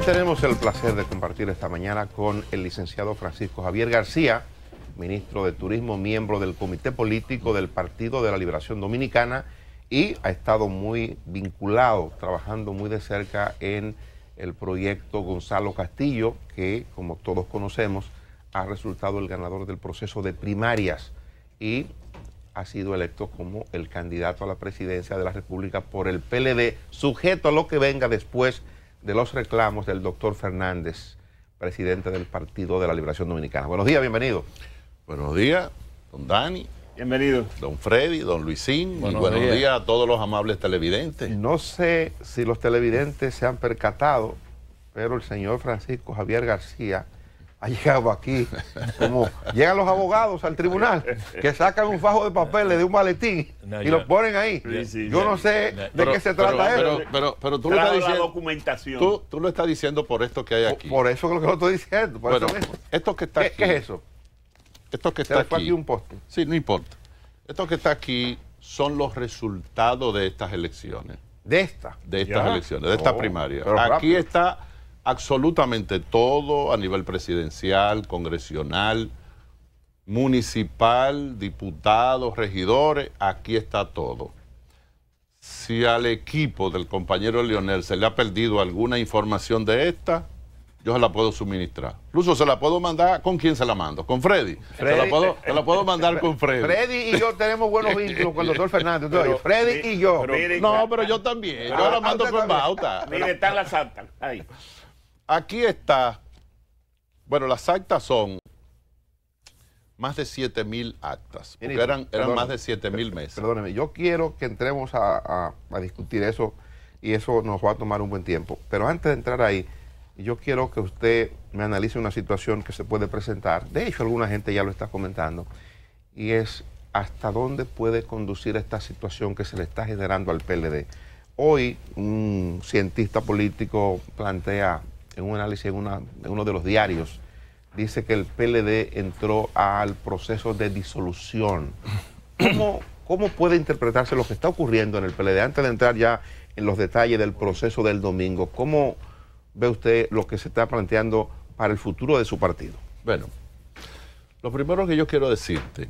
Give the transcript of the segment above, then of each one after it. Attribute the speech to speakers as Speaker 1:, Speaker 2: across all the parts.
Speaker 1: tenemos el placer de compartir esta mañana con el licenciado Francisco Javier García, ministro de Turismo, miembro del Comité Político del Partido de la Liberación Dominicana y ha estado muy vinculado, trabajando muy de cerca en el proyecto Gonzalo Castillo, que como todos conocemos ha resultado el ganador del proceso de primarias y ha sido electo como el candidato a la presidencia de la República por el PLD, sujeto a lo que venga después de los reclamos del doctor Fernández, presidente del Partido de la Liberación Dominicana. Buenos días, bienvenido. Buenos días,
Speaker 2: don Dani. Bienvenido. Don Freddy, don Luisín, buenos, días a todos los amables televidentes.
Speaker 1: No sé si los televidentes se han percatado, pero el señor Francisco Javier García ha llegado aquí, como llegan los abogados al tribunal, que sacan un fajo de papeles de un maletín y lo ponen ahí. yo no sé de qué se trata eso. Pero,
Speaker 2: tú, lo estás diciendo, Tú, lo estás diciendo por esto que hay aquí. Por, eso es lo que lo estoy diciendo. Por eso mismo. Esto que está ¿Qué, aquí, ¿Qué, es eso? Esto que está aquí, un poste. Sí, no importa. Esto que está aquí son los resultados de estas elecciones. ¿De estas De estas elecciones, de esta oh, primaria. Aquí está absolutamente todo a nivel presidencial, congresional, municipal, diputados, regidores, aquí está todo. Si al equipo del compañero Leonel se le ha perdido alguna información de esta, yo se la puedo suministrar. Incluso se la puedo mandar, ¿con quién se la mando? Con Freddy. se, la puedo, mandar con Freddy. Freddy y yo tenemos buenos vínculos con el doctor Fernández. Freddy y yo. no, pero yo también. Yo la mando con Bauta. Mire, está la santa. Ahí. Aquí está, bueno, las actas son más de 7 mil actas, eran, más de 7 mil meses. Perdóneme, yo quiero que entremos a, a,
Speaker 1: discutir eso y eso nos va a tomar un buen tiempo. Pero antes de entrar ahí, yo quiero que usted me analice una situación que se puede presentar. De hecho, alguna gente ya lo está comentando. Y es hasta dónde puede conducir esta situación que se le está generando al PLD. Hoy un cientista político plantea en un análisis en, uno de los diarios, dice que el PLD entró al proceso de disolución. ¿Cómo, ¿Cómo puede interpretarse lo que está ocurriendo en el PLD? Antes de entrar ya en los detalles del proceso del domingo, ¿cómo ve usted lo que se está
Speaker 2: planteando para el futuro de su partido? Bueno, lo primero que yo quiero decirte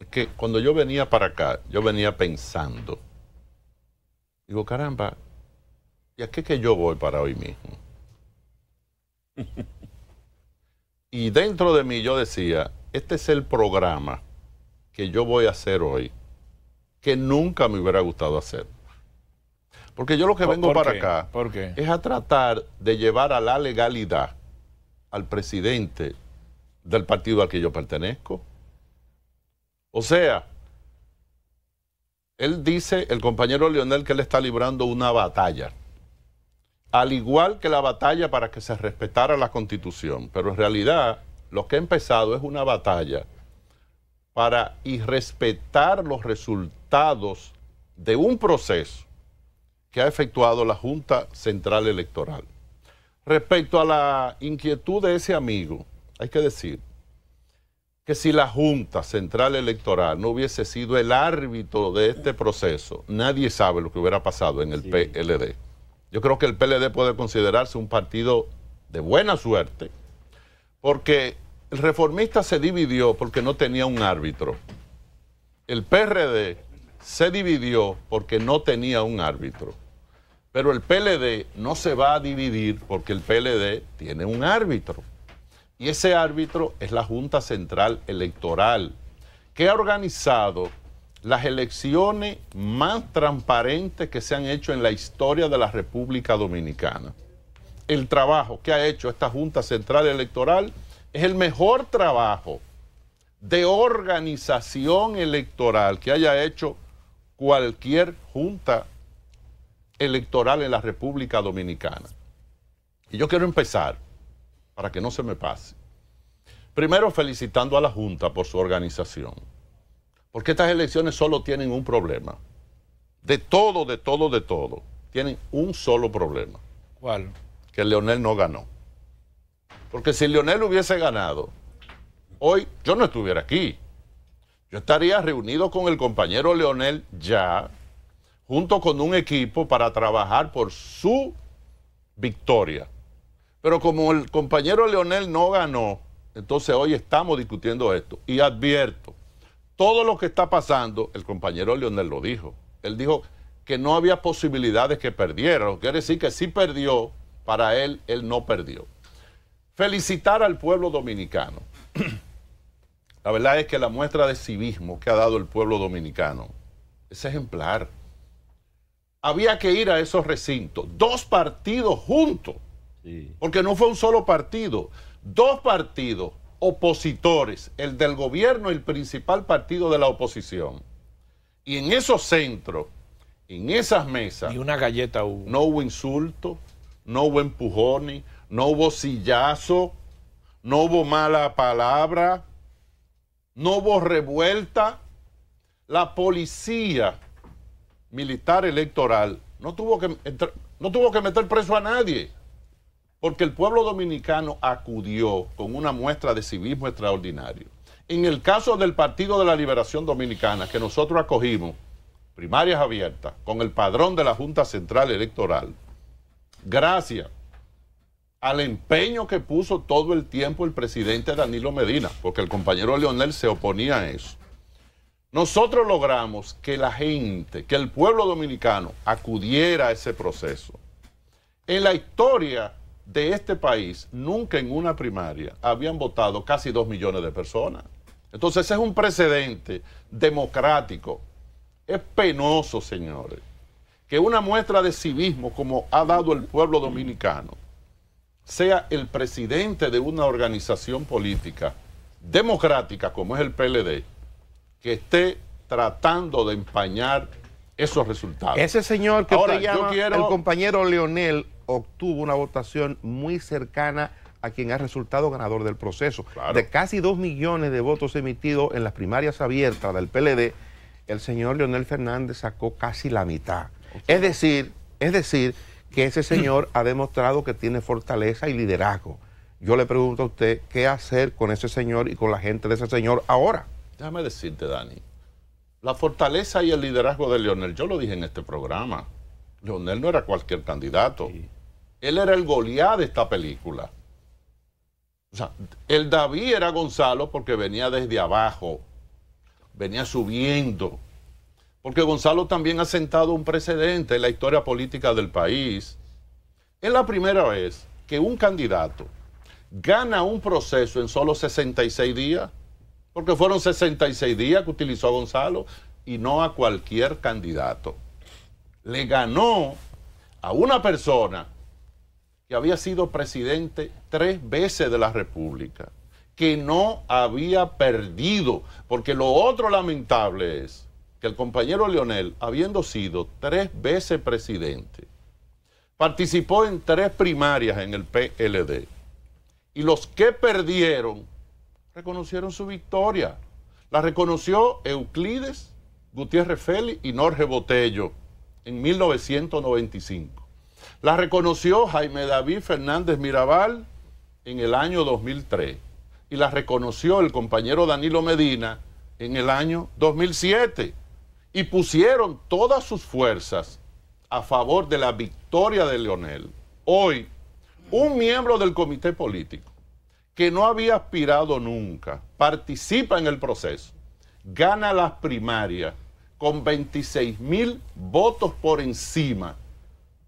Speaker 2: es que cuando yo venía para acá, yo venía pensando, digo, caramba, ¿y a qué que yo voy para hoy mismo? y dentro de mí yo decía, este es el programa que yo voy a hacer hoy, que nunca me hubiera gustado hacer. Porque yo lo que vengo para acá es a tratar de llevar a la legalidad al presidente del partido al que yo pertenezco. O sea, él dice, el compañero Leonel, que él está librando una batalla al igual que la batalla para que se respetara la constitución, pero en realidad lo que ha empezado es una batalla para irrespetar los resultados de un proceso que ha efectuado la Junta Central Electoral. Respecto a la inquietud de ese amigo, hay que decir que si la Junta Central Electoral no hubiese sido el árbitro de este proceso, nadie sabe lo que hubiera pasado en el PLD. Yo creo que el PLD puede considerarse un partido de buena suerte, porque el reformista se dividió porque no tenía un árbitro. El PRD se dividió porque no tenía un árbitro. Pero el PLD no se va a dividir porque el PLD tiene un árbitro. Y ese árbitro es la Junta Central Electoral, que ha organizado las elecciones más transparentes que se han hecho en la historia de la República Dominicana. El trabajo que ha hecho esta Junta Central Electoral es el mejor trabajo de organización electoral que haya hecho cualquier junta electoral en la República Dominicana. Y yo quiero empezar, para que no se me pase, primero felicitando a la Junta por su organización. Porque estas elecciones solo tienen un problema. De todo, de todo, de todo. Tienen un solo problema. ¿Cuál? Que Leonel no ganó. Porque si Leonel hubiese ganado, hoy yo no estuviera aquí. Yo estaría reunido con el compañero Leonel ya, junto con un equipo para trabajar por su victoria. Pero como el compañero Leonel no ganó, entonces hoy estamos discutiendo esto. Y advierto, todo lo que está pasando, el compañero Leonel lo dijo. Él dijo que no había posibilidades que perdiera. quiere decir que si perdió, para él, él no perdió. Felicitar al pueblo dominicano. la verdad es que la muestra de civismo que ha dado el pueblo dominicano es ejemplar. Había que ir a esos recintos, dos partidos juntos, porque no fue un solo partido, dos partidos opositores, el del gobierno y el principal partido de la oposición. Y en esos centros, en esas mesas. No hubo insulto, no hubo empujones, no hubo sillazo, no hubo mala palabra, no hubo revuelta. La policía militar electoral no tuvo que, no tuvo que meter preso a nadie porque el pueblo dominicano acudió con una muestra de civismo extraordinario. En el caso del Partido de la Liberación Dominicana, que nosotros acogimos, primarias abiertas, con el padrón de la Junta Central Electoral, gracias al empeño que puso todo el tiempo el presidente Danilo Medina, porque el compañero Leonel se oponía a eso. Nosotros logramos que la gente, que el pueblo dominicano acudiera a ese proceso. En la historia de este país, nunca en una primaria habían votado casi dos millones de personas. Entonces es un precedente democrático. Es penoso, señores, que una muestra de civismo como ha dado el pueblo dominicano sea el presidente de una organización política democrática como es el PLD, que esté tratando de empañar esos resultados. Ese señor que Ahora, llama, el
Speaker 1: compañero Leonel obtuvo una votación muy cercana a quien ha resultado ganador del proceso. De casi dos millones de votos emitidos en las primarias abiertas del PLD, el señor Leonel Fernández sacó casi la mitad. Es decir, es decir, que ese señor ha demostrado que tiene fortaleza y liderazgo. Yo le pregunto a usted, ¿qué hacer con ese señor y con la gente de ese señor ahora?
Speaker 2: Déjame decirte, Dani, la fortaleza y el liderazgo de Leonel, yo lo dije en este programa, Leonel no era cualquier candidato. Él era el Goliat de esta película. O sea, el David era Gonzalo porque venía desde abajo, venía subiendo. Porque Gonzalo también ha sentado un precedente en la historia política del país. Es la primera vez que un candidato gana un proceso en solo 66 días, porque fueron 66 días que utilizó Gonzalo y no a cualquier candidato. Le ganó a una persona que había sido presidente tres veces de la República, que no había perdido, porque lo otro lamentable es que el compañero Leonel, habiendo sido tres veces presidente, participó en tres primarias en el PLD. Y los que perdieron reconocieron su victoria. La reconoció Euclides, Gutiérrez Félix y Norge Botello en 1995. La reconoció Jaime David Fernández Mirabal en el año 2003 y la reconoció el compañero Danilo Medina en el año 2007 y pusieron todas sus fuerzas a favor de la victoria de Leonel. Hoy, un miembro del comité político que no había aspirado nunca, participa en el proceso, gana las primarias con 26 mil votos por encima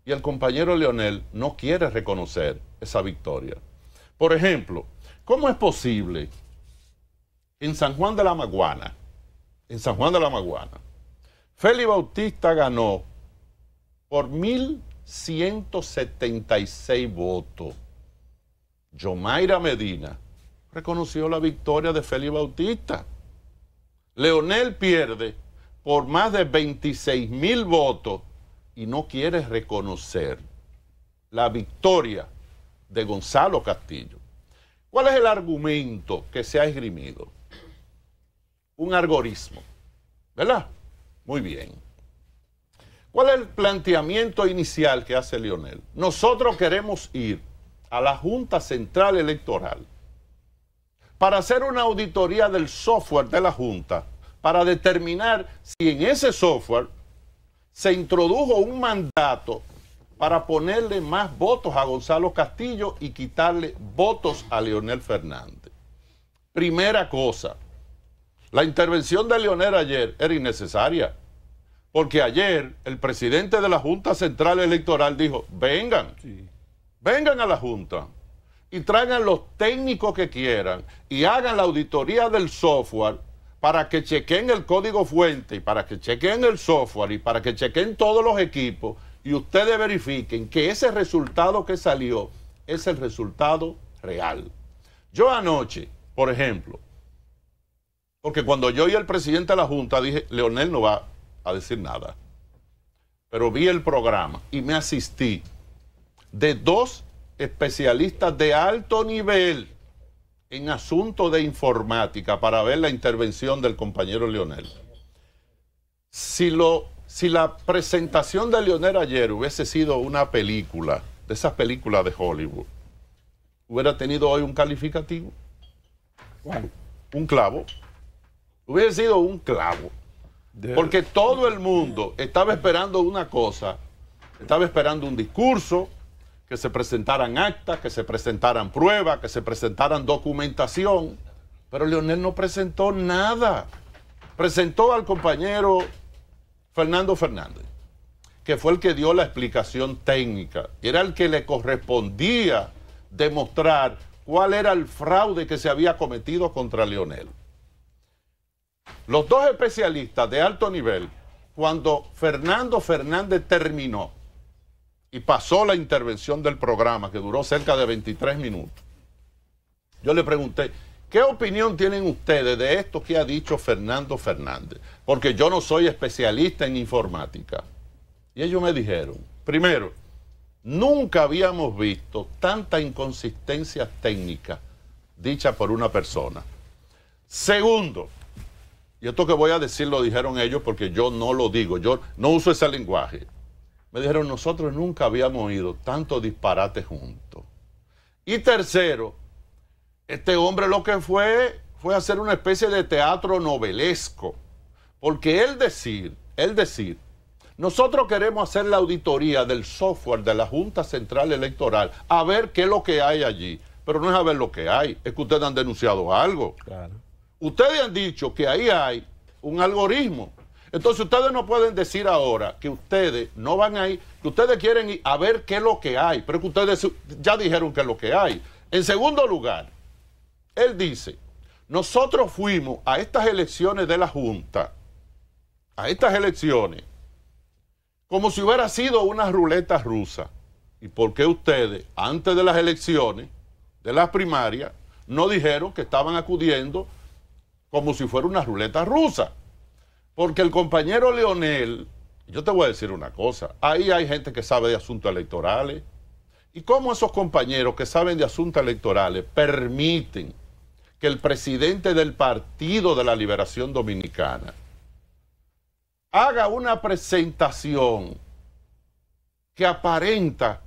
Speaker 2: y el compañero Leonel no quiere reconocer esa victoria. Por ejemplo, ¿cómo es posible en San Juan de la Maguana, en San Juan de la Maguana, Félix Bautista ganó por 1.176 votos. Yomaira Medina reconoció la victoria de Félix Bautista. Leonel pierde por más de 26 mil votos y no quiere reconocer la victoria de Gonzalo Castillo. ¿Cuál es el argumento que se ha esgrimido? Un algoritmo, ¿verdad? Muy bien. ¿Cuál es el planteamiento inicial que hace Lionel? Nosotros queremos ir a la Junta Central Electoral para hacer una auditoría del software de la Junta, para determinar si en ese software se introdujo un mandato para ponerle más votos a Gonzalo Castillo y quitarle votos a Leonel Fernández. Primera cosa, la intervención de Leonel ayer era innecesaria, porque ayer el presidente de la Junta Central Electoral dijo, vengan, vengan a la Junta y traigan los técnicos que quieran y hagan la auditoría del software para que chequen el código fuente, y para que chequen el software y para que chequen todos los equipos y ustedes verifiquen que ese resultado que salió es el resultado real. Yo anoche, por ejemplo, porque cuando yo y el presidente de la Junta dije, Leonel no va a decir nada, pero vi el programa y me asistí de dos especialistas de alto nivel en asunto de informática para ver la intervención del compañero Leonel. Si, lo, si la presentación de Leonel ayer hubiese sido una película, de esas películas de Hollywood, hubiera tenido hoy un calificativo. Un clavo. Hubiese sido un clavo. Porque todo el mundo estaba esperando una cosa, estaba esperando un discurso, que se presentaran actas, que se presentaran pruebas, que se presentaran documentación. Pero Leonel no presentó nada. Presentó al compañero Fernando Fernández, que fue el que dio la explicación técnica. y Era el que le correspondía demostrar cuál era el fraude que se había cometido contra Leonel. Los dos especialistas de alto nivel, cuando Fernando Fernández terminó, y pasó la intervención del programa, que duró cerca de 23 minutos. Yo le pregunté, ¿qué opinión tienen ustedes de esto que ha dicho Fernando Fernández? Porque yo no soy especialista en informática. Y ellos me dijeron, primero, nunca habíamos visto tanta inconsistencia técnica dicha por una persona. Segundo, y esto que voy a decir lo dijeron ellos porque yo no lo digo, yo no uso ese lenguaje. Me dijeron, nosotros nunca habíamos oído tanto disparate juntos. Y tercero, este hombre lo que fue fue hacer una especie de teatro novelesco, porque él decir, él decir, nosotros queremos hacer la auditoría del software de la Junta Central Electoral, a ver qué es lo que hay allí, pero no es a ver lo que hay, es que ustedes han denunciado algo. Ustedes han dicho que ahí hay un algoritmo entonces ustedes no pueden decir ahora que ustedes no van a ir, que ustedes quieren ir a ver qué es lo que hay, pero que ustedes ya dijeron qué es lo que hay. En segundo lugar, él dice, nosotros fuimos a estas elecciones de la Junta, a estas elecciones, como si hubiera sido una ruleta rusa. ¿Y por qué ustedes, antes de las elecciones, de las primarias, no dijeron que estaban acudiendo como si fuera una ruleta rusa? Porque el compañero Leonel, yo te voy a decir una cosa, ahí hay gente que sabe de asuntos electorales. ¿Y cómo esos compañeros que saben de asuntos electorales permiten que el presidente del Partido de la Liberación Dominicana haga una presentación que aparenta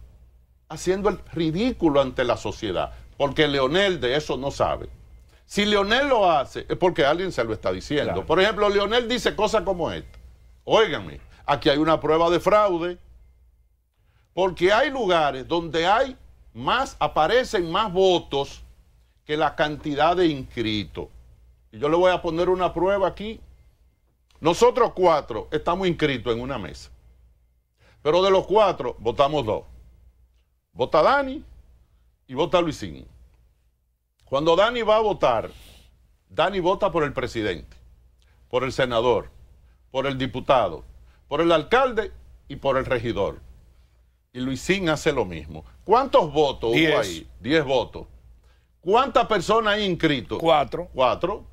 Speaker 2: haciendo el ridículo ante la sociedad? Porque Leonel de eso no sabe. Si Leonel lo hace, es porque alguien se lo está diciendo. Por ejemplo, Leonel dice cosas como esta. Óiganme, aquí hay una prueba de fraude. Porque hay lugares donde hay más, aparecen más votos que la cantidad de inscritos. Y yo le voy a poner una prueba aquí. Nosotros cuatro estamos inscritos en una mesa. Pero de los cuatro, votamos dos. Vota Dani y vota Luisín. Cuando Dani va a votar, Dani vota por el presidente, por el senador, por el diputado, por el alcalde y por el regidor. Y Luisín hace lo mismo. ¿Cuántos votos hubo ahí? Diez votos. ¿Cuántas personas hay inscrito? Cuatro. Cuatro.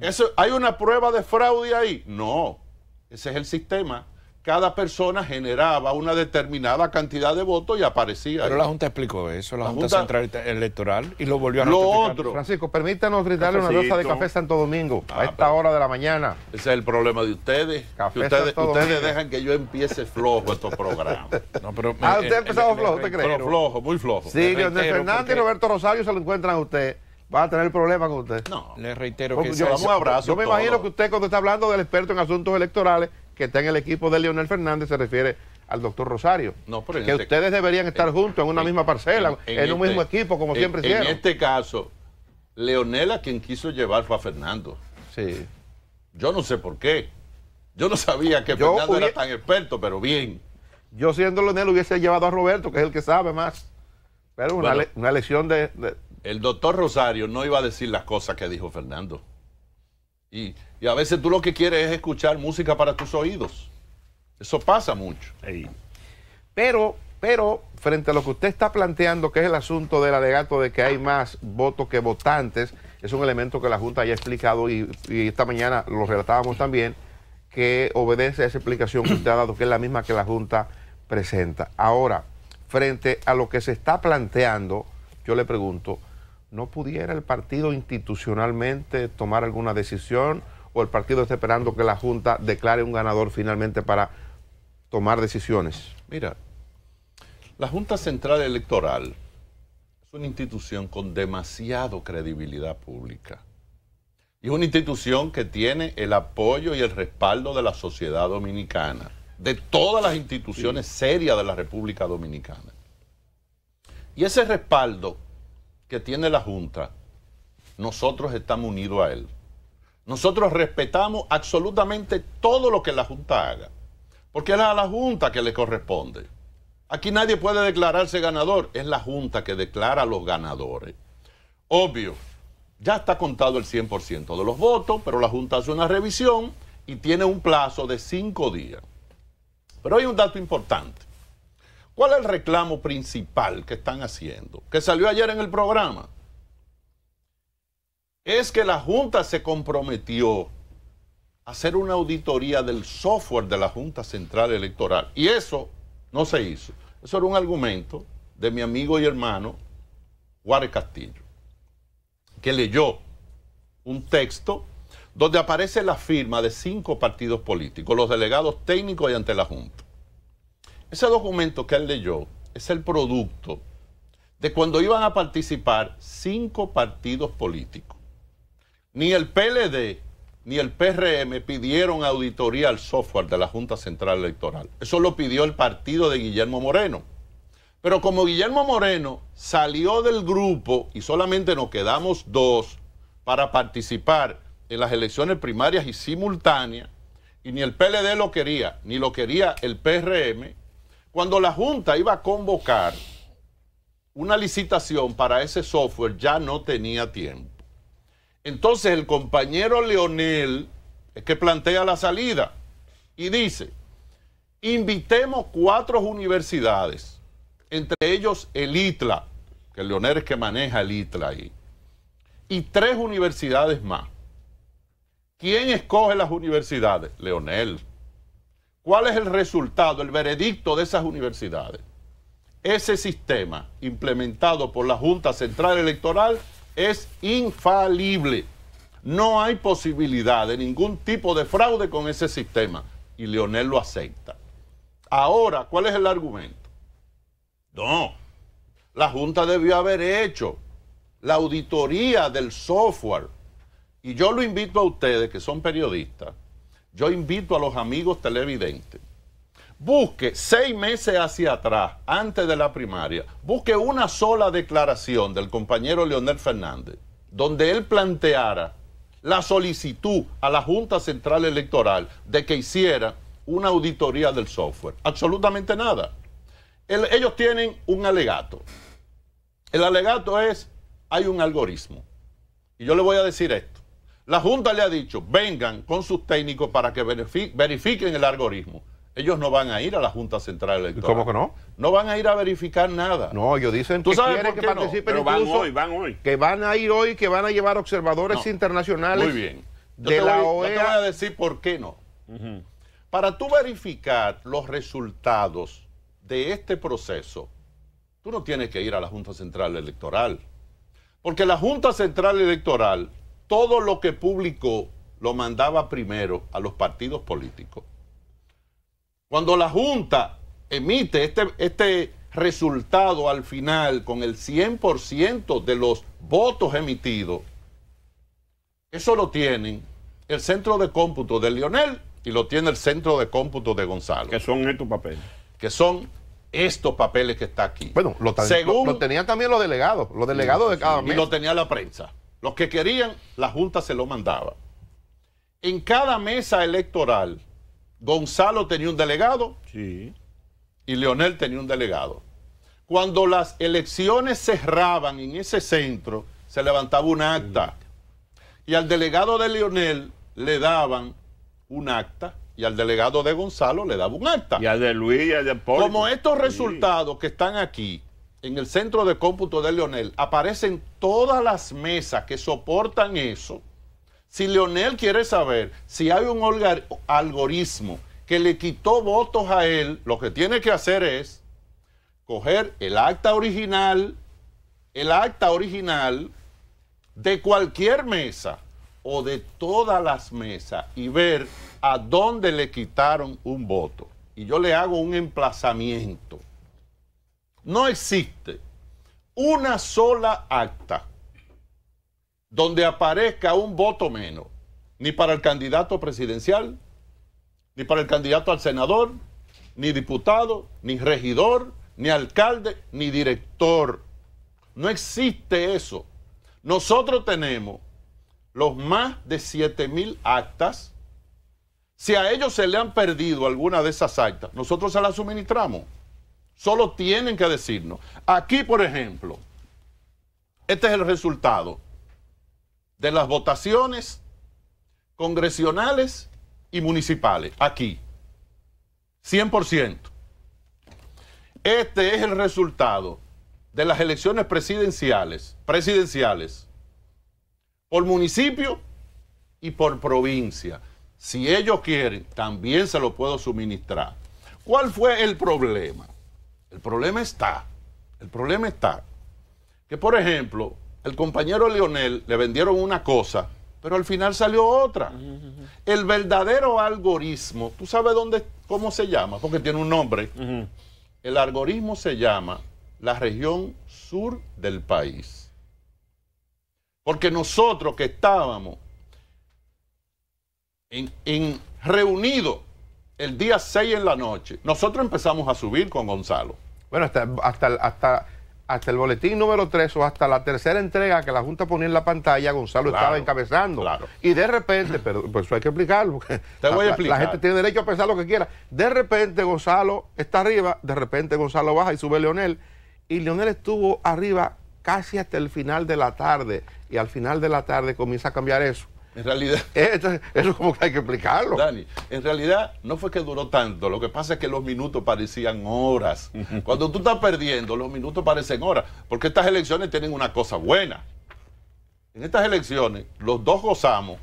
Speaker 2: Eso, ¿Hay una prueba de fraude ahí? No. Ese es el sistema cada persona generaba una determinada cantidad de votos y aparecía. Pero la Junta explicó eso, la, Junta, Central Electoral, y lo volvió a Lo otro.
Speaker 1: Francisco, permítanos gritarle una taza de café Santo Domingo
Speaker 2: a ah, esta hora de la mañana. Ese es el problema de ustedes. ustedes, dejan que yo empiece flojo estos programas. ah, eh, usted ha eh, empezado flojo, ¿usted cree? Pero flojo, muy flojo. Sí, Leonel Fernández y
Speaker 1: Roberto Rosario se lo encuentran a usted. ¿Va a tener problemas con usted?
Speaker 2: No. Le reitero que... Yo, un abrazo. Yo me imagino
Speaker 1: que usted cuando está hablando del experto en asuntos electorales que está en el equipo de Leonel Fernández se refiere al doctor Rosario.
Speaker 2: que este ustedes
Speaker 1: deberían estar juntos en una misma parcela, en, un este mismo equipo, como siempre hicieron. En
Speaker 2: este caso, Leonel a quien quiso llevar fue a Fernando. Sí. Yo no sé por qué. Yo no sabía que Fernando era tan experto, pero bien.
Speaker 1: Yo siendo Leonel hubiese llevado a Roberto, que es el que sabe más.
Speaker 2: Pero una, lección de... El doctor Rosario no iba a decir las cosas que dijo Fernando. Y, a veces tú lo que quieres es escuchar música para tus oídos. Eso pasa mucho.
Speaker 1: Pero, pero, frente a lo que usted está planteando, que es el asunto del alegato de que hay más votos que votantes, es un elemento que la Junta ya ha explicado y, y esta mañana lo relatábamos también, que obedece a esa explicación que usted ha dado, que es la misma que la Junta presenta. Ahora, frente a lo que se está planteando, yo le pregunto, ¿no pudiera el partido institucionalmente tomar alguna decisión o el partido está esperando que la Junta declare un ganador finalmente para tomar decisiones?
Speaker 2: Mira, la Junta Central Electoral es una institución con demasiado credibilidad pública. Y es una institución que tiene el apoyo y el respaldo de la sociedad dominicana, de todas las instituciones serias de la República Dominicana. Y ese respaldo que tiene la Junta, nosotros estamos unidos a él. Nosotros respetamos absolutamente todo lo que la Junta haga, porque es a la Junta que le corresponde. Aquí nadie puede declararse ganador, es la Junta que declara a los ganadores. Obvio, ya está contado el 100% de los votos, pero la Junta hace una revisión y tiene un plazo de cinco días. Pero hay un dato importante. ¿Cuál es el reclamo principal que están haciendo? Que salió ayer en el programa. Es que la Junta se comprometió a hacer una auditoría del software de la Junta Central Electoral. Y eso no se hizo. Eso era un argumento de mi amigo y hermano Juárez Castillo, que leyó un texto donde aparece la firma de cinco partidos políticos, los delegados técnicos y ante la Junta. Ese documento que él leyó es el producto de cuando iban a participar cinco partidos políticos. Ni el PLD ni el PRM pidieron auditoría al software de la Junta Central Electoral. Eso lo pidió el partido de Guillermo Moreno. Pero como Guillermo Moreno salió del grupo y solamente nos quedamos dos para participar en las elecciones primarias y simultáneas, y ni el PLD lo quería, ni lo quería el PRM, cuando la Junta iba a convocar una licitación para ese software, ya no tenía tiempo. Entonces el compañero Leonel es que plantea la salida y dice, invitemos cuatro universidades, entre ellos el ITLA, que Leonel es que maneja el ITLA ahí, y tres universidades más. ¿Quién escoge las universidades? Leonel. ¿Cuál es el resultado, el veredicto de esas universidades? Ese sistema implementado por la Junta Central Electoral es infalible. No hay posibilidad de ningún tipo de fraude con ese sistema. Y Leonel lo acepta. Ahora, ¿cuál es el argumento? No, la Junta debió haber hecho la auditoría del software. Y yo lo invito a ustedes, que son periodistas, yo invito a los amigos televidentes. Busque seis meses hacia atrás, antes de la primaria, busque una sola declaración del compañero Leonel Fernández, donde él planteara la solicitud a la Junta Central Electoral de que hiciera una auditoría del software. Absolutamente nada. ellos tienen un alegato. El alegato es, hay un algoritmo. Y yo le voy a decir esto. La Junta le ha dicho, vengan con sus técnicos para que verifiquen el algoritmo. Ellos no van a ir a la Junta Central Electoral. ¿Cómo que no? No van a ir a verificar nada.
Speaker 1: No, ellos dicen ¿Tú que quieren que participen Pero van hoy, van hoy. Que van a ir hoy, que van a llevar observadores internacionales. Muy bien.
Speaker 2: de la voy, OEA. E yo te voy a decir por qué no. Para tú verificar los resultados de este proceso, tú no tienes que ir a la Junta Central Electoral. Porque la Junta Central Electoral todo lo que publicó lo mandaba primero a los partidos políticos. Cuando la Junta emite este, este resultado al final con el 100% de los votos emitidos, eso lo tienen el centro de cómputo de Lionel y lo tiene el centro de cómputo de Gonzalo. Que son estos papeles. Que son estos papeles que está aquí. Bueno, lo, lo tenían también los delegados, los delegados de cada mes. Y lo tenía la prensa. Los que querían, la Junta se lo mandaba. En cada mesa electoral, Gonzalo tenía un delegado y Leonel tenía un delegado. Cuando las elecciones cerraban en ese centro, se levantaba un acta. Y al delegado de Leonel le daban un acta y al delegado de Gonzalo le daba un acta. Y al de Luis y al de Paul. Como estos resultados que están aquí en el centro de cómputo de Leonel aparecen todas las mesas que soportan eso. Si Leonel quiere saber si hay un algoritmo que le quitó votos a él, lo que tiene que hacer es coger el acta original, el acta original de cualquier mesa o de todas las mesas y ver a dónde le quitaron un voto. Y yo le hago un emplazamiento no existe una sola acta donde aparezca un voto menos, ni para el candidato presidencial, ni para el candidato al senador, ni diputado, ni regidor, ni alcalde, ni director. No existe eso. Nosotros tenemos los más de 7 mil actas. Si a ellos se le han perdido alguna de esas actas, nosotros se las suministramos. Solo tienen que decirnos. Aquí, por ejemplo, este es el resultado de las votaciones congresionales y municipales. Aquí. 100%. Este es el resultado de las elecciones presidenciales, presidenciales, por municipio y por provincia. Si ellos quieren, también se lo puedo suministrar. ¿Cuál fue el problema? El problema está, el problema está, que por ejemplo, el compañero Lionel le vendieron una cosa, pero al final salió otra. El verdadero algoritmo, ¿tú sabes dónde, cómo se llama? Porque tiene un nombre. El algoritmo se llama la región sur del país. Porque nosotros que estábamos en, reunidos el día 6 en la noche, nosotros empezamos a subir con Gonzalo
Speaker 1: bueno, hasta, hasta, hasta, el boletín número 3 o hasta la tercera entrega que la Junta ponía en la pantalla, Gonzalo estaba encabezando. Y de repente, pero pues hay que explicarlo. Te La, gente tiene derecho a pensar lo que quiera. De repente Gonzalo está arriba, de repente Gonzalo baja y sube Leonel. Y Leonel estuvo arriba casi hasta el final de la tarde. Y al final de la tarde comienza a cambiar eso. En realidad. Eh, eso es como
Speaker 2: que hay que explicarlo. Dani, en realidad no fue que duró tanto. Lo que pasa es que los minutos parecían horas. Cuando tú estás perdiendo, los minutos parecen horas. Porque estas elecciones tienen una cosa buena. En estas elecciones, los dos gozamos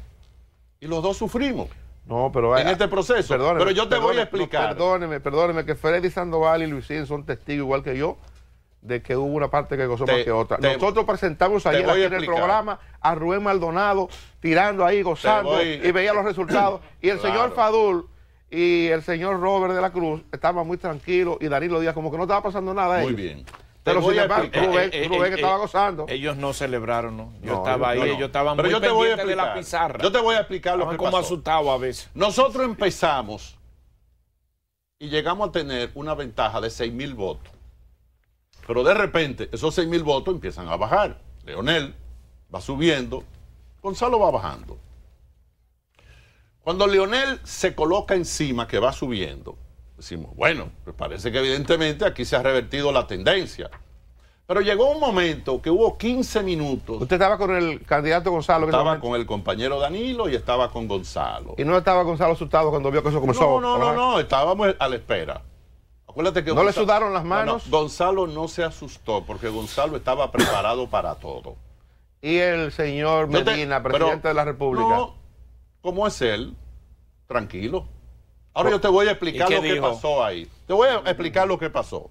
Speaker 2: y los dos sufrimos. No, pero en este proceso. Pero yo te voy a explicar.
Speaker 1: perdóneme, perdóneme, que Freddy Sandoval y Luisín son testigos igual que yo de que hubo una parte que gozó más que otra. Nosotros presentamos ayer en el programa a Rubén Maldonado tirando ahí, gozando, y veía los resultados. y el señor Fadul y el señor Robert de la Cruz estaban muy tranquilos y Danilo Díaz como que no estaba pasando nada. Muy bien. Pero Rubén, eh, eh, Rubén eh, estaba
Speaker 2: gozando. Ellos no celebraron, ¿no? Yo estaba ahí, estaban estaba muy yo de la pizarra. Yo te voy a explicar lo que como asustado a veces. Nosotros empezamos y llegamos a tener una ventaja de 6 mil votos. Pero de repente, esos 6 mil votos empiezan a bajar. Leonel va subiendo, Gonzalo va bajando. Cuando Leonel se coloca encima, que va subiendo, decimos, bueno, pues parece que evidentemente aquí se ha revertido la tendencia. Pero llegó un momento que hubo 15 minutos. ¿Usted estaba con el candidato Gonzalo? Estaba con el compañero Danilo y estaba con Gonzalo. ¿Y
Speaker 1: no estaba Gonzalo asustado cuando vio que eso comenzó? No, no, no,
Speaker 2: no, estábamos a la espera no le sudaron las manos. Gonzalo no se asustó porque Gonzalo estaba preparado para todo. Y el señor Medina, presidente de la República. No, como es él, tranquilo.
Speaker 1: Ahora yo te voy a explicar lo que pasó
Speaker 2: ahí. Te voy a explicar lo que pasó.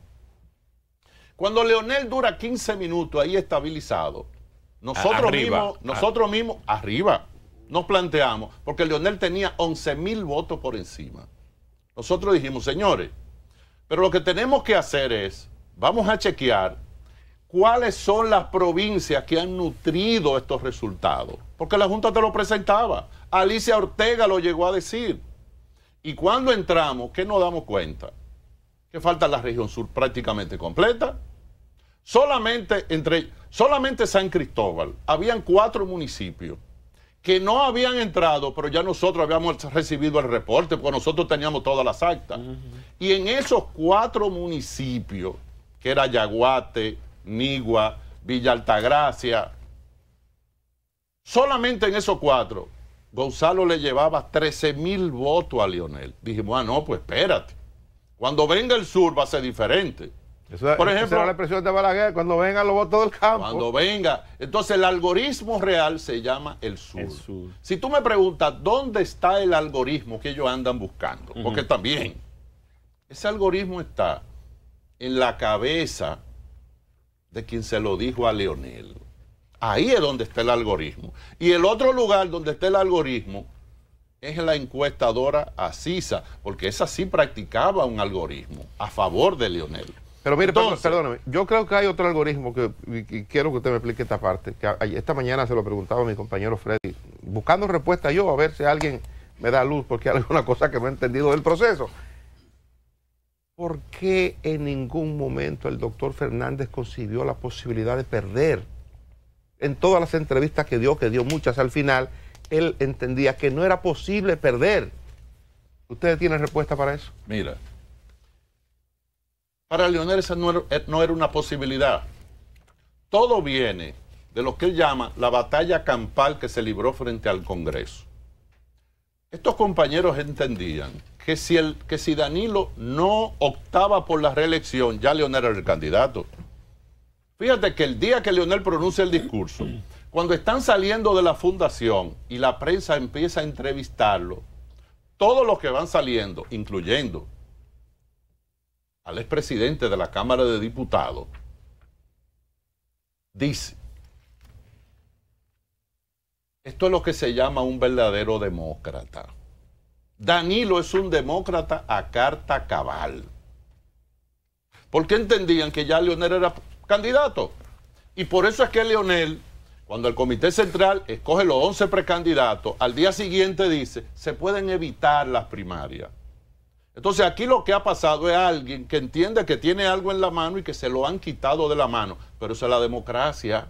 Speaker 2: Cuando Leonel dura 15 minutos ahí estabilizado, nosotros nosotros mismos, arriba, nos planteamos, porque Leonel tenía 11 mil votos por encima. Nosotros dijimos, señores, pero lo que tenemos que hacer es, vamos a chequear cuáles son las provincias que han nutrido estos resultados. Porque la Junta te lo presentaba. Alicia Ortega lo llegó a decir. Y cuando entramos, ¿qué nos damos cuenta? Que falta la región sur prácticamente completa. Solamente, entre, solamente San Cristóbal, habían cuatro municipios que no habían entrado, pero ya nosotros habíamos recibido el reporte, porque nosotros teníamos todas las actas. Y en esos cuatro municipios, que era Yaguate, Nigua, Villa Altagracia, solamente en esos cuatro, Gonzalo le llevaba 13 mil votos a Lionel. Dijimos, ah, no, pues espérate. Cuando venga el sur va a ser diferente. Por ejemplo, la
Speaker 1: expresión de Balaguer, cuando vengan los votos del campo. Cuando
Speaker 2: venga. Entonces el algoritmo real se llama el sur. Si tú me preguntas dónde está el algoritmo que ellos andan buscando, porque también ese algoritmo está en la cabeza de quien se lo dijo a Leonel. Ahí es donde está el algoritmo. Y el otro lugar donde está el algoritmo es la encuestadora Asisa, porque esa sí practicaba un algoritmo a favor de Leonel. Pero mire, perdóname,
Speaker 1: yo creo que hay otro algoritmo que quiero que usted me explique esta parte, que esta mañana se lo preguntaba a mi compañero Freddy, buscando respuesta yo a ver si alguien me da luz, porque hay alguna cosa que no he entendido del proceso. ¿Por qué en ningún momento el doctor Fernández concibió la posibilidad de perder? En todas las entrevistas que dio, que dio muchas al final, él entendía que no era posible perder. ¿Ustedes tiene respuesta para eso?
Speaker 2: Mira, para Leonel esa eh, no era, una posibilidad. Todo viene de lo que él llama la batalla campal que se libró frente al Congreso. Estos compañeros entendían que si, el, que si Danilo no optaba por la reelección, ya Leonel era el candidato. Fíjate que el día que Leonel pronuncia el discurso, cuando están saliendo de la fundación y la prensa empieza a entrevistarlo, todos los que van saliendo, incluyendo al expresidente de la Cámara de Diputados, dice, esto es lo que se llama un verdadero demócrata. Danilo es un demócrata a carta cabal. Porque entendían que ya Leonel era candidato. Y por eso es que Leonel, cuando el Comité Central escoge los 11 precandidatos, al día siguiente dice, se pueden evitar las primarias. Entonces aquí lo que ha pasado es alguien que entiende que tiene algo en la mano y que se lo han quitado de la mano. Pero eso es la democracia.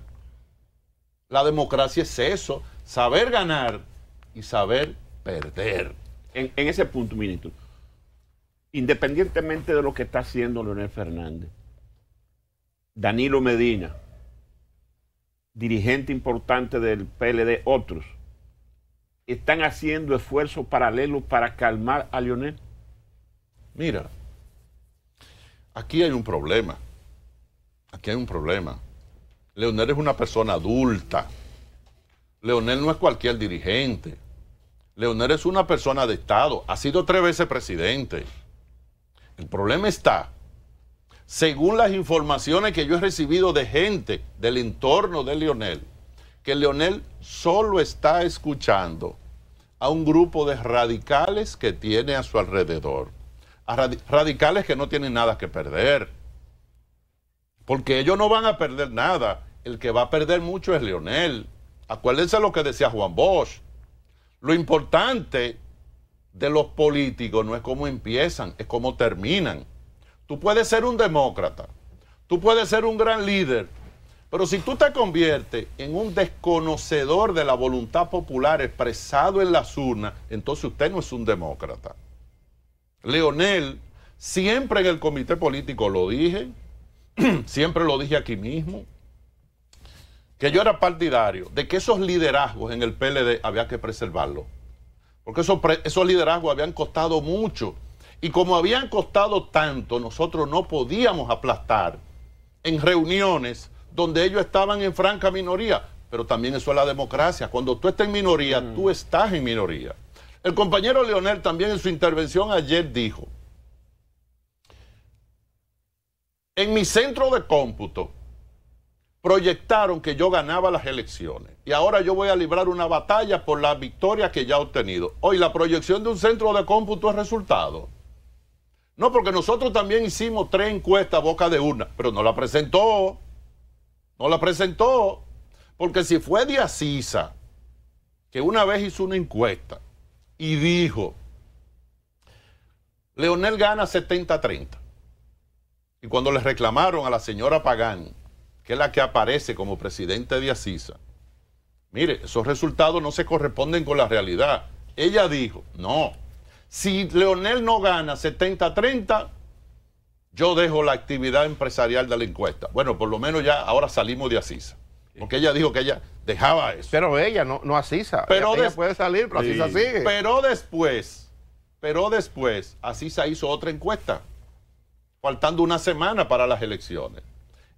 Speaker 2: La democracia es eso, saber ganar y saber perder. En, en ese punto, ministro, independientemente de lo que está haciendo Leonel Fernández, Danilo Medina, dirigente importante del PLD, otros, están haciendo esfuerzos paralelos para calmar a Leonel. Mira, aquí hay un problema. Aquí hay un problema. Leonel es una persona adulta. Leonel no es cualquier dirigente. Leonel es una persona de Estado. Ha sido tres veces presidente. El problema está, según las informaciones que yo he recibido de gente del entorno de Leonel, que Leonel solo está escuchando a un grupo de radicales que tiene a su alrededor a radicales que no tienen nada que perder. Porque ellos no van a perder nada. El que va a perder mucho es Leonel. Acuérdense lo que decía Juan Bosch. Lo importante de los políticos no es cómo empiezan, es cómo terminan. Tú puedes ser un demócrata, tú puedes ser un gran líder, pero si tú te conviertes en un desconocedor de la voluntad popular expresado en las urnas, entonces usted no es un demócrata. Leonel, siempre en el comité político lo dije, siempre lo dije aquí mismo, que yo era partidario de que esos liderazgos en el PLD había que preservarlos. Porque esos, liderazgos habían costado mucho. Y como habían costado tanto, nosotros no podíamos aplastar en reuniones donde ellos estaban en franca minoría. Pero también eso es la democracia. Cuando tú estás en minoría, tú mm. estás en minoría. El compañero Leonel también en su intervención ayer dijo, en mi centro de cómputo proyectaron que yo ganaba las elecciones y ahora yo voy a librar una batalla por la victoria que ya he obtenido. Hoy la proyección de un centro de cómputo es resultado. No, porque nosotros también hicimos tres encuestas boca de una, pero no la presentó. No la presentó. Porque si fue de Asisa, que una vez hizo una encuesta y dijo, Leonel gana 70-30. Y cuando le reclamaron a la señora Pagán, que es la que aparece como presidente de Asisa, mire, esos resultados no se corresponden con la realidad. Ella dijo, no, si Leonel no gana 70-30, yo dejo la actividad empresarial de la encuesta. Bueno, por lo menos ya ahora salimos de Asisa. Porque ella dijo que ella dejaba eso. Pero
Speaker 1: ella no, no asisa. Pero ella, puede
Speaker 2: salir, pero asisa sigue. Pero después, pero después, asisa hizo otra encuesta, faltando una semana para las elecciones.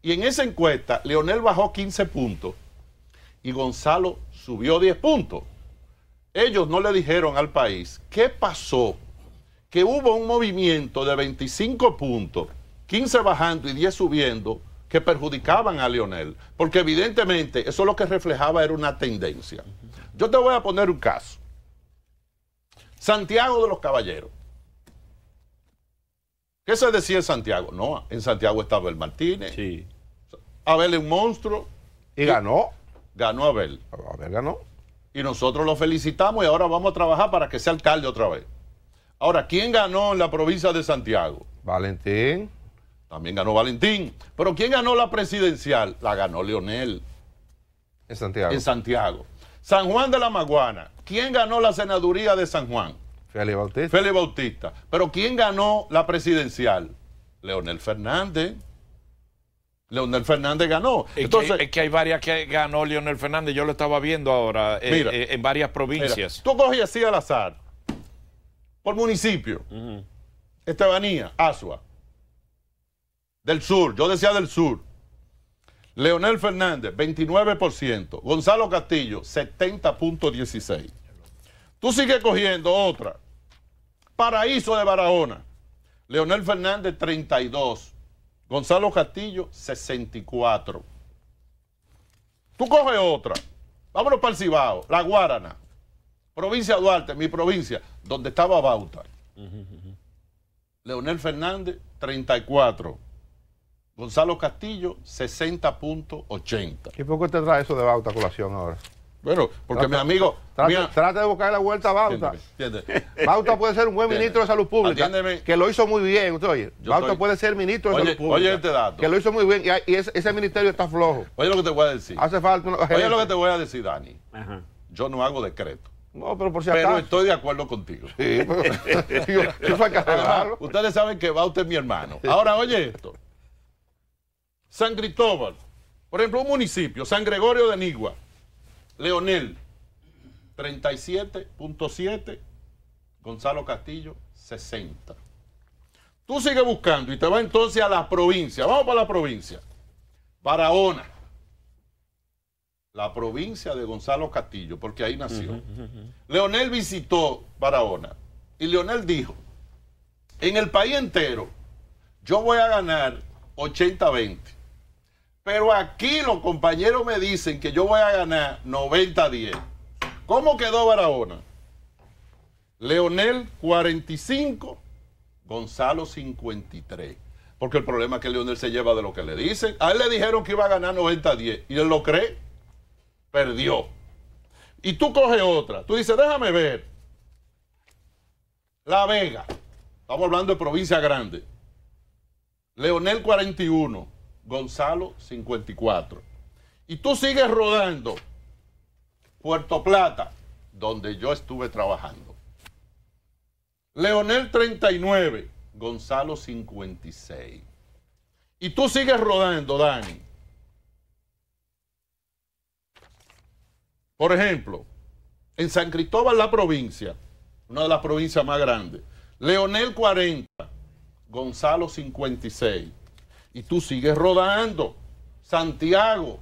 Speaker 2: Y en esa encuesta, Leonel bajó 15 puntos y Gonzalo subió 10 puntos. Ellos no le dijeron al país qué pasó, que hubo un movimiento de 25 puntos, 15 bajando y 10 subiendo que perjudicaban a Lionel, porque evidentemente eso lo que reflejaba era una tendencia. Yo te voy a poner un caso. Santiago de los Caballeros. ¿Qué se decía en Santiago? No, en Santiago estaba el Martínez. Sí. Abel es un monstruo. Y ganó. Ganó Abel. Abel ganó. Y nosotros lo felicitamos y ahora vamos a trabajar para que sea alcalde otra vez. Ahora, ¿quién ganó en la provincia de Santiago? Valentín. También ganó Valentín. Pero ¿quién ganó la presidencial? La ganó Leonel. En Santiago. En Santiago. San Juan de la Maguana. ¿Quién ganó la senaduría de San Juan? Félix Bautista. Félix Bautista. Pero ¿quién ganó la presidencial? Leonel Fernández. Leonel Fernández ganó. Es Entonces, que, es que hay varias que ganó Leonel Fernández. Yo lo estaba viendo ahora eh, eh, en varias provincias. tú coges así al azar. Por municipio. Estebanía, Asua. Del sur, yo decía del sur. Leonel Fernández, 29%. Gonzalo Castillo, 70.16%. Tú sigues cogiendo otra. Paraíso de Barahona. Leonel Fernández, 32. Gonzalo Castillo, 64. Tú coges otra. Vámonos para el Cibao, La Guarana. Provincia Duarte, mi provincia, donde estaba Bauta. Leonel Fernández, 34. Gonzalo Castillo, 60.80.
Speaker 1: ¿Y por qué te trae eso de Bauta colación ahora?
Speaker 2: Bueno, porque mi amigo. Trata,
Speaker 1: de buscar la vuelta a Bauta. Bauta puede ser un buen ministro de
Speaker 2: salud pública.
Speaker 1: Que lo hizo muy bien. Bauta puede ser ministro de salud pública. Este que lo hizo muy bien. Y, ese, ministerio está flojo. Oye lo que te voy a decir. Oye lo que
Speaker 2: te voy a decir, Dani. Yo no hago decreto. No, pero por si acaso. Pero estoy de acuerdo contigo. Ustedes saben que Bauta es mi hermano. Ahora, oye esto. San Cristóbal, por ejemplo, un municipio, San Gregorio de Nigua, Leonel, 37.7, Gonzalo Castillo, 60. Tú sigues buscando y te vas entonces a la provincia. Vamos para la provincia. Barahona. La provincia de Gonzalo Castillo, porque ahí nació. Leonel visitó Barahona y Leonel dijo, en el país entero yo voy a ganar 80-20. Pero aquí los compañeros me dicen que yo voy a ganar 90-10. ¿Cómo quedó Barahona? Leonel 45, Gonzalo 53. Porque el problema es que Leonel se lleva de lo que le dicen. A él le dijeron que iba a ganar 90-10 y él lo cree. Perdió. Y tú coges otra. Tú dices, déjame ver. La Vega. Estamos hablando de provincia grande. Leonel 41. Gonzalo 54. Y tú sigues rodando Puerto Plata, donde yo estuve trabajando. Leonel 39, Gonzalo 56. Y tú sigues rodando, Dani. Por ejemplo, en San Cristóbal, la provincia, una de las provincias más grandes, Leonel 40, Gonzalo 56 y tú sigues rodando. Santiago,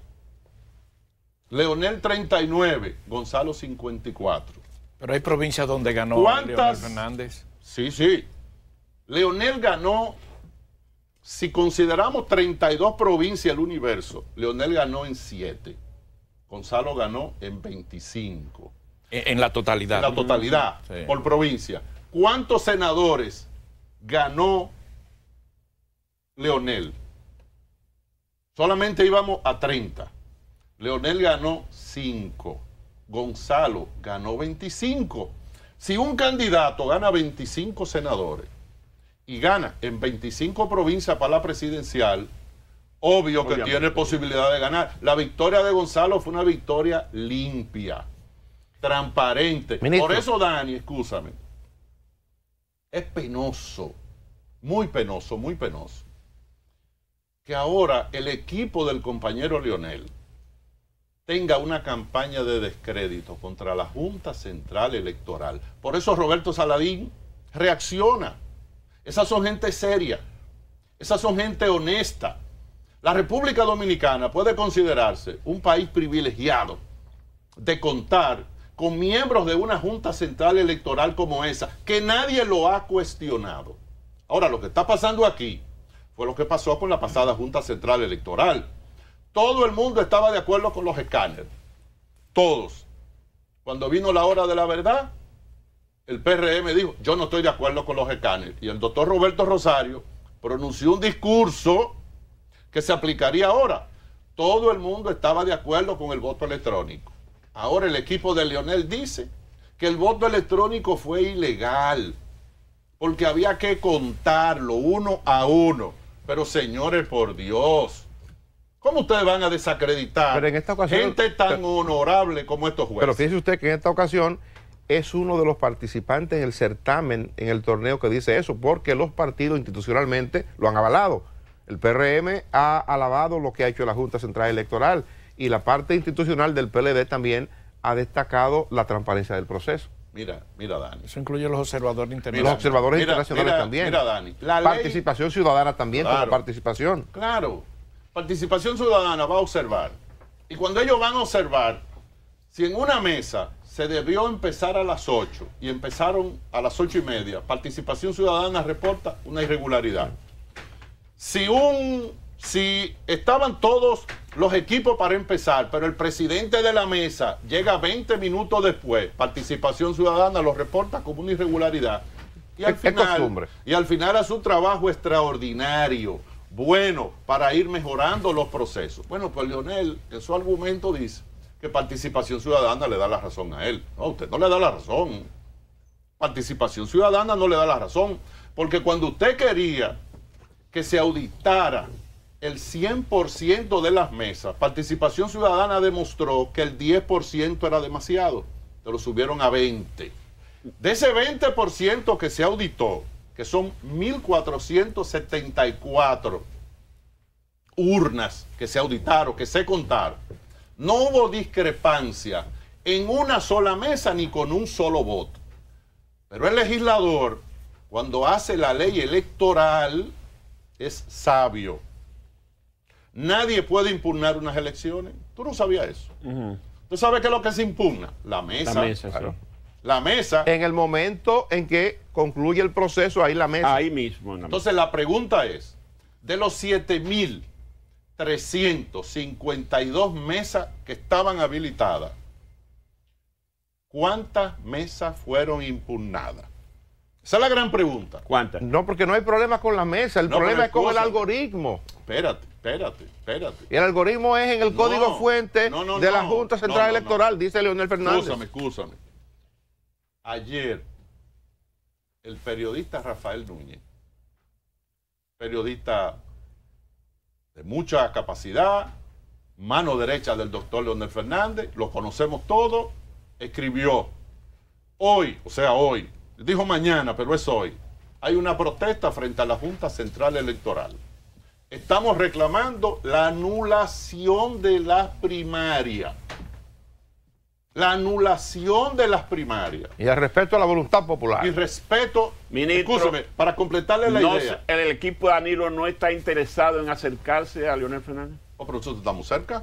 Speaker 2: Leonel 39, Gonzalo 54. Pero hay provincias donde ganó ¿Cuántas Fernández. Sí, sí. Leonel ganó, si consideramos 32 provincias del universo, Leonel ganó en 7. Gonzalo ganó en 25.
Speaker 1: En, la totalidad.
Speaker 2: En la totalidad, por provincia. ¿Cuántos senadores ganó Leonel? Solamente íbamos a 30. Leonel ganó 5. Gonzalo ganó 25. Si un candidato gana 25 senadores y gana en 25 provincias para la presidencial, obvio que tiene posibilidad de ganar. La victoria de Gonzalo fue una victoria limpia, transparente. Por eso, Dani, escúchame, es penoso, muy penoso, muy penoso, que ahora el equipo del compañero Lionel tenga una campaña de descrédito contra la Junta Central Electoral. Por eso Roberto Saladín reacciona. Esas son gente seria, esas son gente honesta. La República Dominicana puede considerarse un país privilegiado de contar con miembros de una Junta Central Electoral como esa, que nadie lo ha cuestionado. Ahora, lo que está pasando aquí fue lo que pasó con la pasada Junta Central Electoral. Todo el mundo estaba de acuerdo con los escáneres. Todos. Cuando vino la hora de la verdad, el PRM dijo, yo no estoy de acuerdo con los escáneres. Y el doctor Roberto Rosario pronunció un discurso que se aplicaría ahora. Todo el mundo estaba de acuerdo con el voto electrónico. Ahora el equipo de Leonel dice que el voto electrónico fue ilegal porque había que contarlo uno a uno. Pero señores, por Dios. ¿Cómo ustedes van a desacreditar gente tan honorable como estos jueces? Pero
Speaker 1: fíjese usted que en esta ocasión es uno de los participantes en el certamen, en el torneo que dice eso, porque los partidos institucionalmente lo han avalado. El PRM ha alabado lo que ha hecho la Junta Central Electoral y la parte institucional del PLD también ha destacado la transparencia del proceso.
Speaker 2: Mira, mira, Dani. Eso incluye los observadores internacionales. los observadores internacionales también. Mira, Dani. La participación
Speaker 1: ciudadana también claro,
Speaker 2: participación. Claro. Participación ciudadana va a observar. Y cuando ellos van a observar, si en una mesa se debió empezar a las 8 y empezaron a las 8 y media, participación ciudadana reporta una irregularidad. Si un si estaban todos los equipos para empezar, pero el presidente de la mesa llega 20 minutos después, participación ciudadana lo reporta como una irregularidad. Y al, final, y al final a su trabajo extraordinario, bueno, para ir mejorando los procesos. Bueno, pues Leonel en su argumento dice que participación ciudadana le da la razón a él. No, usted no le da la razón. Participación ciudadana no le da la razón, porque cuando usted quería que se auditara el 100% de las mesas. Participación Ciudadana demostró que el 10% era demasiado, te lo subieron a 20. De ese 20% que se auditó, que son 1.474 urnas que se auditaron, que se contaron, no hubo discrepancia en una sola mesa ni con un solo voto. Pero el legislador, cuando hace la ley electoral, es sabio Nadie puede impugnar unas elecciones. Tú no sabías eso. ¿Tú sabes qué es lo que se impugna? La mesa. La mesa, claro. La mesa. En el momento en que concluye el proceso, ahí la mesa. Ahí mismo. Entonces la pregunta es, de los 7.352 mesas que estaban habilitadas, ¿cuántas mesas fueron impugnadas? Esa es la gran pregunta. ¿Cuántas? No, porque no hay problema con la mesa, el problema es con el
Speaker 1: algoritmo.
Speaker 2: Espérate. Espérate, espérate.
Speaker 1: el algoritmo es en el código fuente
Speaker 2: de la Junta Central Electoral, dice
Speaker 1: Leonel Fernández. Escúchame,
Speaker 2: escúchame. Ayer, el periodista Rafael Núñez, periodista de mucha capacidad, mano derecha del doctor Leonel Fernández, lo conocemos todos, escribió hoy, o sea, hoy, dijo mañana, pero es hoy, hay una protesta frente a la Junta Central Electoral estamos reclamando la anulación de las primarias. La anulación de las primarias.
Speaker 1: Y al respeto a la voluntad popular. Y
Speaker 2: respeto, Ministro, para completarle la idea. el equipo de Danilo no está interesado en acercarse a Leonel Fernández. Oh, pero nosotros estamos cerca.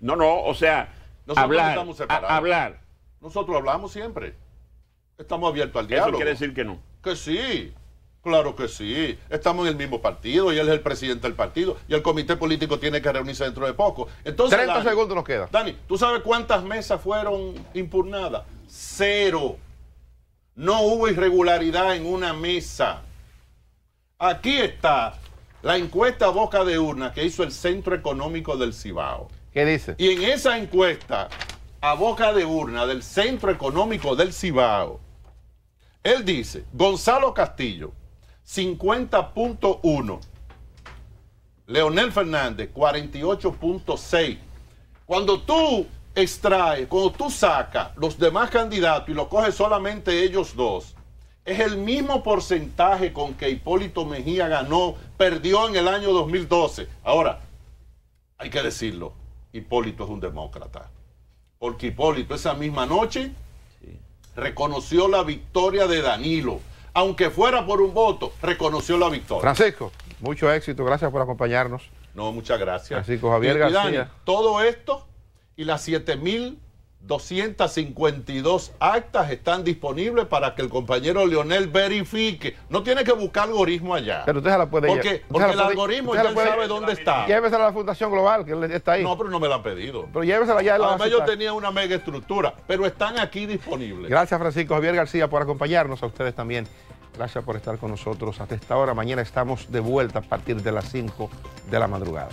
Speaker 2: No, no, o sea, nosotros estamos separados. hablar. Nosotros hablamos siempre. Estamos abiertos al diálogo. Eso quiere decir que no. Que sí. Claro que sí, estamos en el mismo partido y él es el presidente del partido y el comité político tiene que reunirse dentro de poco. Entonces, 30 segundos nos queda. Dani, ¿tú sabes cuántas mesas fueron impugnadas? Cero. No hubo irregularidad en una mesa. Aquí está la encuesta boca de urna que hizo el Centro Económico del Cibao. ¿Qué dice? Y en esa encuesta a boca de urna del Centro Económico del Cibao, él dice, Gonzalo Castillo, 50.1. Leonel Fernández, 48.6. Cuando tú extraes, cuando tú sacas los demás candidatos y lo coges solamente ellos dos, es el mismo porcentaje con que Hipólito Mejía ganó, perdió en el año 2012. Ahora, hay que decirlo, Hipólito es un demócrata. Porque Hipólito esa misma noche reconoció la victoria de Danilo aunque fuera por un voto, reconoció la victoria.
Speaker 1: Francisco, mucho éxito, gracias por
Speaker 2: acompañarnos. No, muchas gracias. Francisco Javier García. todo esto y las 7.252 actas están disponibles para que el compañero Leonel verifique. No tiene que buscar algoritmo allá. Pero usted se la puede Porque, porque el algoritmo ya sabe dónde está.
Speaker 1: Llévesela a la Fundación Global, que está ahí. No,
Speaker 2: pero no me la han pedido. Pero llévesela ya. Además yo tenía una mega estructura, pero están aquí disponibles.
Speaker 1: Gracias Francisco Javier García por acompañarnos, a ustedes también. Gracias por estar con nosotros hasta esta hora. Mañana estamos de vuelta a partir de las 5 de la madrugada.